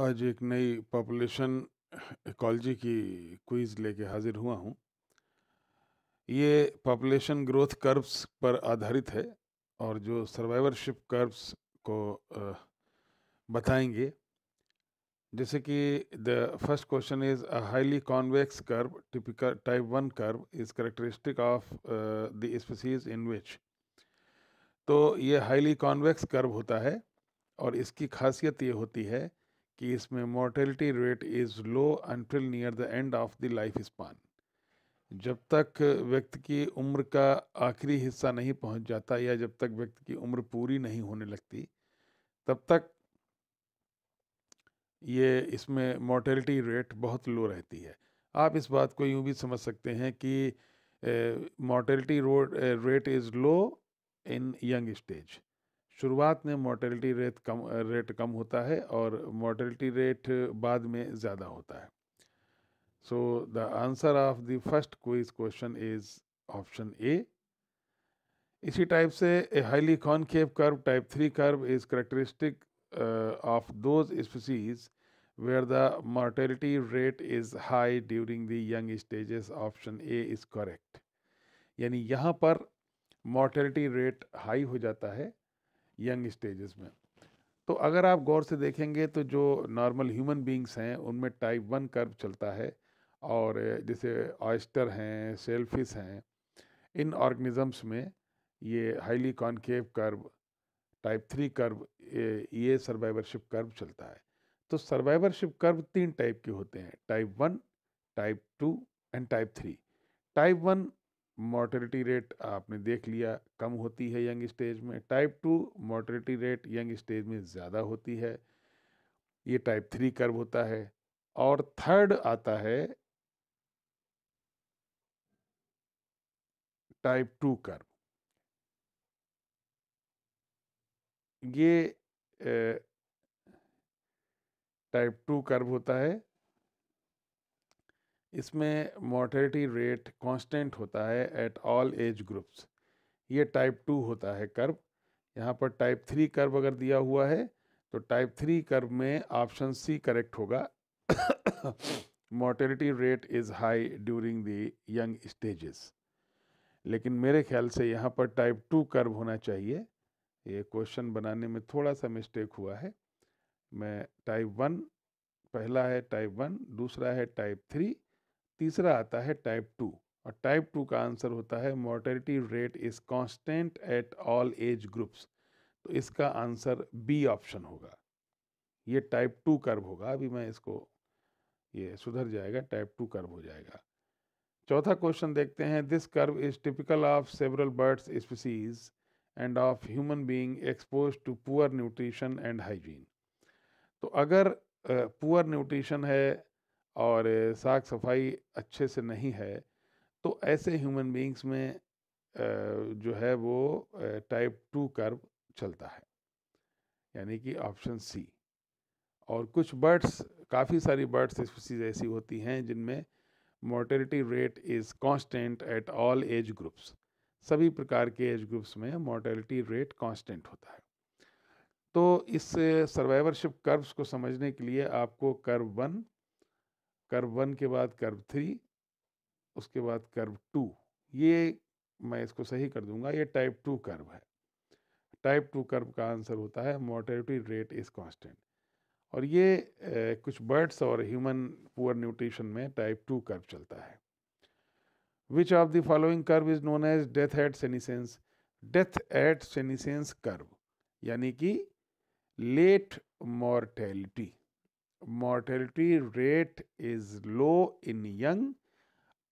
आज एक नई पॉपुलेशन इकोलॉजी की क्विज लेके हाजिर हुआ हूँ ये पॉपुलेशन ग्रोथ कर्व्स पर आधारित है और जो सर्वाइवरशिप कर्व्स को बताएंगे जैसे कि the first question is a highly convex curve typical type one curve is characteristic of the species in which तो ये हाईली कॉन्वेक्स कर्व होता है और इसकी खासियत ये होती है कि इसमें mortality rate is low until near the end of the life span जब तक व्यक्ति की उम्र का आखिरी हिस्सा नहीं पहुंच जाता या जब तक व्यक्ति की उम्र पूरी नहीं होने लगती तब तक ये इसमें मोर्टेलिटी रेट बहुत लो रहती है आप इस बात को यूँ भी समझ सकते हैं कि mortality road rate is low in young stage शुरुआत में मोर्टेलिटी रेट कम रेट कम होता है और मोर्टेलिटी रेट बाद में ज़्यादा होता है so the answer of the first quiz question is option A इसी टाइप से A highly concave curve type three curve is characteristic of those species where the mortality rate is high during the young stages option A is correct यानी यहाँ पर mortality rate high हो जाता है young stages में तो अगर आप गौर से देखेंगे तो जो नॉर्मल ह्यूमन बींग्स हैं उनमें टाइप वन कर्व चलता है और जैसे ऑयस्टर हैं सेल्फिस हैं इन ऑर्गेनिजम्स में ये highly concave curve type three curve ये सर्वाइवरशिप कर्व चलता है तो सर्वाइवरशिप कर्व तीन टाइप के होते हैं type one type two and type three type one mortality rate आपने देख लिया कम होती है यंग स्टेज में type two mortality rate young stage में ज़्यादा होती है ये टाइप थ्री कर्व होता है और थर्ड आता है टाइप टू कर्व ये टाइप टू कर्व होता है इसमें मोर्टेलिटी रेट कांस्टेंट होता है एट ऑल एज ग्रुप्स ये टाइप टू होता है कर्व यहाँ पर टाइप थ्री कर्व अगर दिया हुआ है तो टाइप थ्री कर्व में ऑप्शन सी करेक्ट होगा mortality rate is high during the young stages लेकिन मेरे ख्याल से यहाँ पर टाइप टू कर्व होना चाहिए ये क्वेश्चन बनाने में थोड़ा सा मिस्टेक हुआ है मैं टाइप वन पहला है टाइप वन दूसरा है टाइप थ्री तीसरा आता है टाइप टू और टाइप टू का आंसर होता है mortality rate is constant at all age groups तो इसका आंसर बी ऑप्शन होगा ये टाइप टू कर्व होगा अभी मैं इसको ये सुधर जाएगा टाइप टू कर्व हो जाएगा चौथा क्वेश्चन देखते हैं this curve is typical of several birds species and of human being expose to poor nutrition and hygiene तो अगर पुअर uh, न्यूट्रिशन है और साफ़ सफाई अच्छे से नहीं है तो ऐसे ह्यूमन बींग्स में जो है वो टाइप टू कर्व चलता है यानी कि ऑप्शन सी और कुछ बर्ड्स काफ़ी सारी बर्ड्स स्पीसीज ऐसी होती हैं जिनमें mortality rate is constant at all age groups सभी प्रकार के एज ग्रुप्स में मोर्टेलिटी रेट कांस्टेंट होता है तो इस सर्वाइवरशिप कर्व्स को समझने के लिए आपको कर्व वन कर्व वन के बाद कर्व थ्री उसके बाद कर्व टू ये मैं इसको सही कर दूंगा ये टाइप टू कर्व है टाइप टू कर्व का आंसर होता है मोर्टेलिटी रेट इज़ कांस्टेंट और ये ए, कुछ बर्ड्स और ह्यूमन पुअर न्यूट्रिशन में टाइप टू कर्व चलता है which of the following curve is known as death at senescence death at senescence curve यानी कि late mortality mortality rate is low in young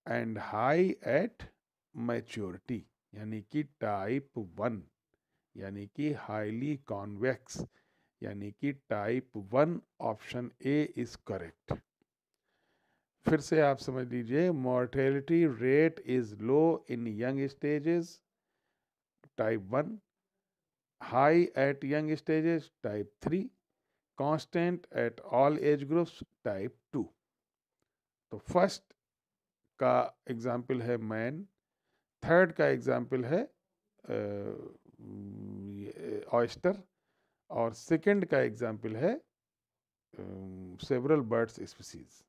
and high at maturity यानी कि type one यानी कि highly convex यानी कि type one option A is correct फिर से आप समझ लीजिए mortality rate is low in young stages type one high at young stages type three constant at all age groups type two तो फर्स्ट का example है मैन थर्ड का example है ऑयस्टर और सेकंड का एग्जाम्पल है several birds species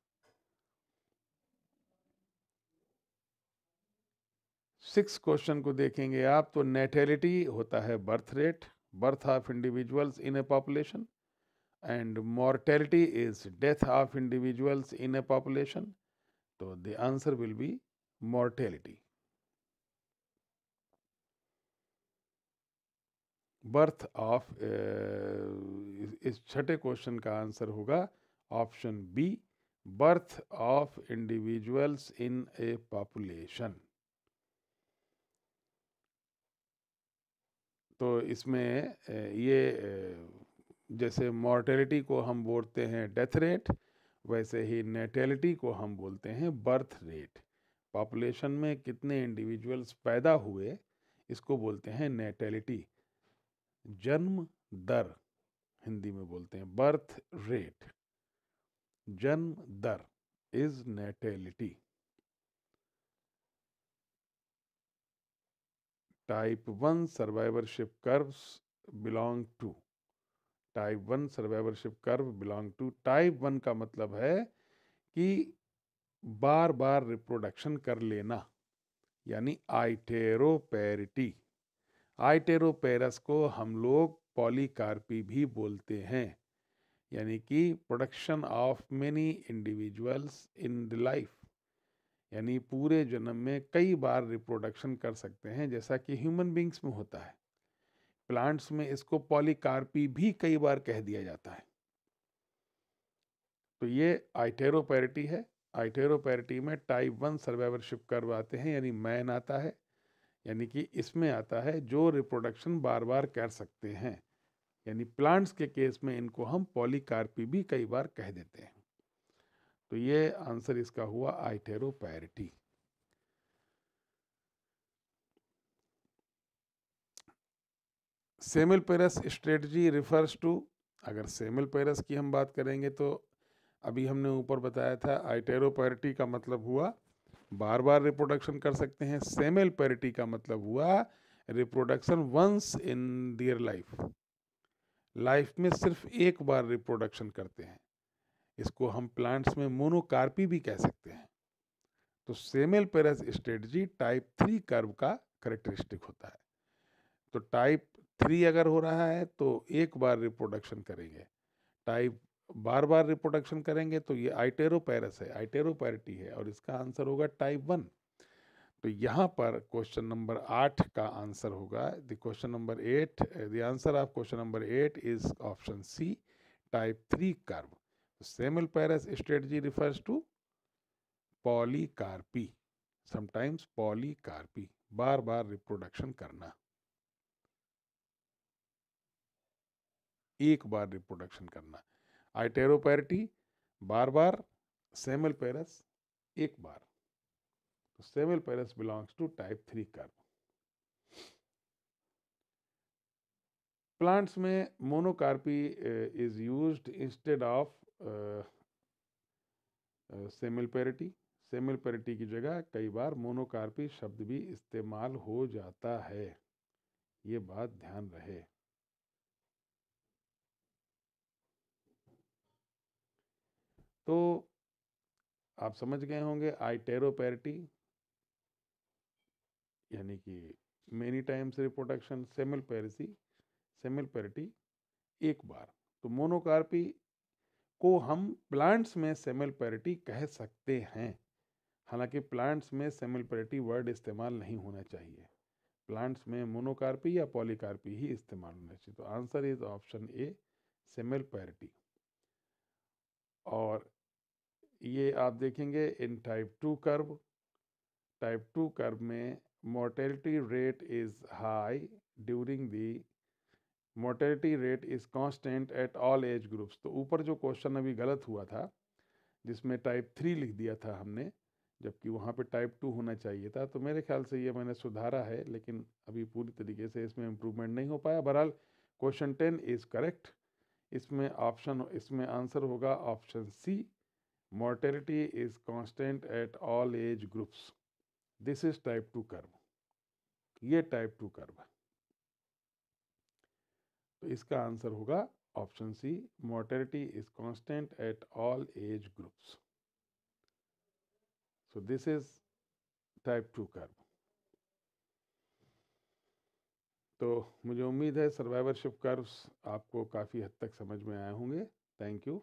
six question को देखेंगे आप तो नेटेलिटी होता है birth rate birth of individuals in a population and mortality is death of individuals in a population तो the answer will be mortality birth of इस छठे क्वेश्चन का आंसर होगा option B birth of individuals in a population तो इसमें ये जैसे mortality को हम बोलते हैं डेथ रेट वैसे ही नेटेलिटी को हम बोलते हैं बर्थ रेट पॉपुलेशन में कितने इंडिविजुअल्स पैदा हुए इसको बोलते हैं नेटेलिटी जन्म दर हिंदी में बोलते हैं बर्थ रेट जन्म दर is natality type one survivorship curves belong to type one survivorship curve belong to type one का मतलब है कि बार बार रिप्रोडक्शन कर लेना यानी आइटेरोपेरिटी आइटेरोपेरस को हम लोग पॉलीकार्पी भी बोलते हैं यानी कि production of many individuals in the life यानी पूरे जन्म में कई बार रिप्रोडक्शन कर सकते हैं जैसा कि ह्यूमन बींग्स में होता है प्लांट्स में इसको पॉलीकार्पी भी कई बार कह दिया जाता है तो ये आइटेरोपैरिटी है आइटेरोपैरिटी में टाइप वन सर्वाइवरशिप करवाते हैं यानी मैन आता है यानी कि इसमें आता है जो रिप्रोडक्शन बार बार कर सकते हैं यानी प्लांट्स के केस में इनको हम पॉलीकार्पी भी कई बार कह देते हैं तो ये आंसर इसका हुआ iteroparity semelparous strategy refers to अगर सेमिल पेरस की हम बात करेंगे तो अभी हमने ऊपर बताया था आइटेरोपैरिटी का मतलब हुआ बार बार रिप्रोडक्शन कर सकते हैं सेमेल पैरिटी का मतलब हुआ reproduction once in their life life में सिर्फ एक बार रिप्रोडक्शन करते हैं इसको हम प्लांट्स में मोनोकार्पी भी कह सकते हैं तो semelparous strategy type three curve का करेक्टरिस्टिक होता है तो टाइप थ्री अगर हो रहा है तो एक बार रिप्रोडक्शन करेंगे टाइप बार बार रिप्रोडक्शन करेंगे तो ये आइटेरोपैरस है आइटेरोपैरिटी है और इसका आंसर होगा टाइप वन तो यहाँ पर क्वेश्चन नंबर आठ का आंसर होगा the question number eight the answer of question number eight is option C type three curve semelparous strategy refers to polycarpy sometimes polycarpy बार बार रिप्रोडक्शन करना एक बार रिप्रोडक्शन करना आइटेरोपैरिटी बार बार सेमल पेरस एक बार तो semelparous belongs to type three curve plants में monocarpy is used instead of semelparity semelparity की जगह कई बार मोनोकार्पी शब्द भी इस्तेमाल हो जाता है ये बात ध्यान रहे तो आप समझ गए होंगे आई टेरोपैरिटी यानी कि मेनी टाइम्स रिप्रोडक्शन सेमल पेरिसी सेमल पेरिटी एक बार तो मोनोकार्पी को हम प्लांट्स में सेमल पेरिटी कह सकते हैं हालांकि प्लांट्स में सेमल पेरिटी वर्ड इस्तेमाल नहीं होना चाहिए प्लांट्स में मोनोकार्पी या पॉलीकार्पी ही इस्तेमाल होना चाहिए तो आंसर इज ऑप्शन ए सेमल पेरिटी और ये आप देखेंगे इन type two curve type two curve में mortality rate is high during the mortality rate is constant at all age groups तो ऊपर जो क्वेश्चन अभी गलत हुआ था जिसमें टाइप थ्री लिख दिया था हमने जबकि वहाँ पे टाइप टू होना चाहिए था तो मेरे ख्याल से ये मैंने सुधारा है लेकिन अभी पूरी तरीके से इसमें इम्प्रूवमेंट नहीं हो पाया बहरहाल क्वेश्चन टेन इज़ करेक्ट इसमें ऑप्शन इसमें आंसर होगा option C mortality is constant at all age groups this is type two curve ये टाइप टू कर्व है तो इसका आंसर होगा option C mortality is constant at all age groups so this is type two curve तो मुझे उम्मीद है survivorship curves आपको काफ़ी हद तक समझ में आए होंगे थैंक यू